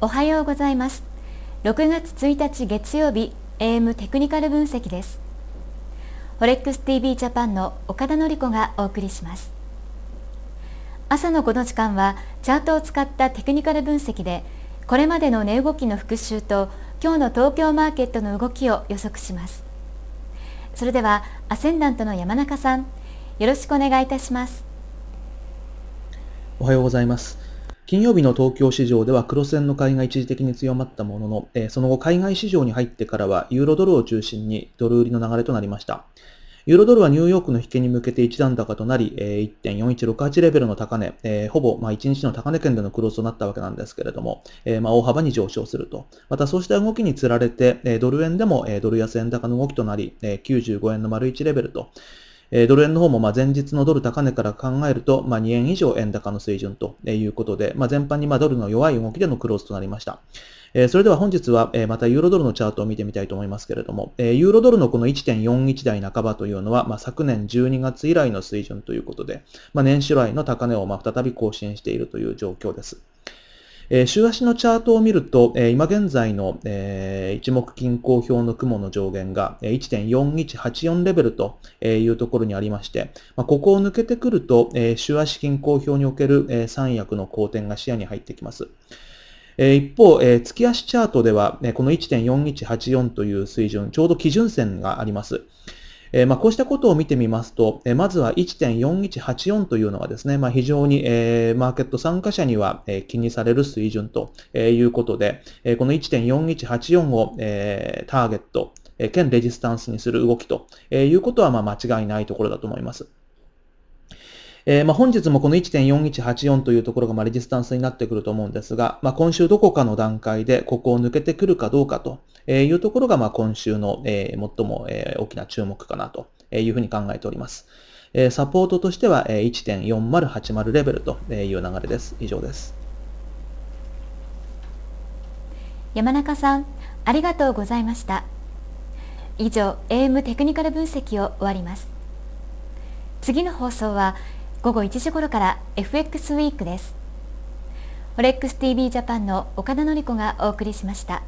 おはようございます6月1日月曜日 AM テクニカル分析ですフォレックス TV ジャパンの岡田典子がお送りします朝のこの時間はチャートを使ったテクニカル分析でこれまでの値動きの復習と今日の東京マーケットの動きを予測しますそれではアセンダントの山中さんよろしくお願いいたしますおはようございます金曜日の東京市場では黒線の買いが一時的に強まったものの、えー、その後海外市場に入ってからはユーロドルを中心にドル売りの流れとなりました。ユーロドルはニューヨークの引けに向けて一段高となり、1.4168レベルの高値、ほぼ、1日の高値圏でのクロスとなったわけなんですけれども、大幅に上昇すると。またそうした動きにつられて、ドル円でも、ドル安円高の動きとなり、95円の丸1レベルと。えドル円の方もま前日のドル高値から考えると、ま2円以上円高の水準ということで、ま全般にまドルの弱い動きでのクローズとなりました。えそれでは本日は、えまたユーロドルのチャートを見てみたいと思いますけれども、えユーロドルのこの1.41台半ばというのは、ま昨年12月以来の水準ということで、ま年初来の高値をま再び更新しているという状況です。えー、週足のチャートを見ると、えー、今現在の、えー、一目均衡表の雲の上限が、えー、1.4184レベルというところにありまして、まあ、ここを抜けてくると、えー、週足均衡表における、えー、三役の好転が視野に入ってきます。一方、月足チャートでは、この1.4184という水準、ちょうど基準線があります。えー、まあ、こうしたことを見てみますと、えー、まずは1.4184というのはですね、まあ、非常に、えー、マーケット参加者には、え気にされる水準ということで、えこの1.4184を、えターゲット、え兼レジスタンスにする動きということは、ま間違いないところだと思います。えー、まあ、本日もこの1.4184というところがまあレジスタンスになってくると思うんですが、まあ、今週どこかの段階でここを抜けてくるかどうかというところが、まあ今週の、え最も、え大きな注目かなというふうに考えております。えサポートとしては、え1.4080レベルという流れです。以上です。山中さん、ありがとうございました。以上、AM テクニカル分析を終わります。次の放送は午後1時頃から FX ウィークです。フォレックス TV ジャパンの岡田典子がお送りしました。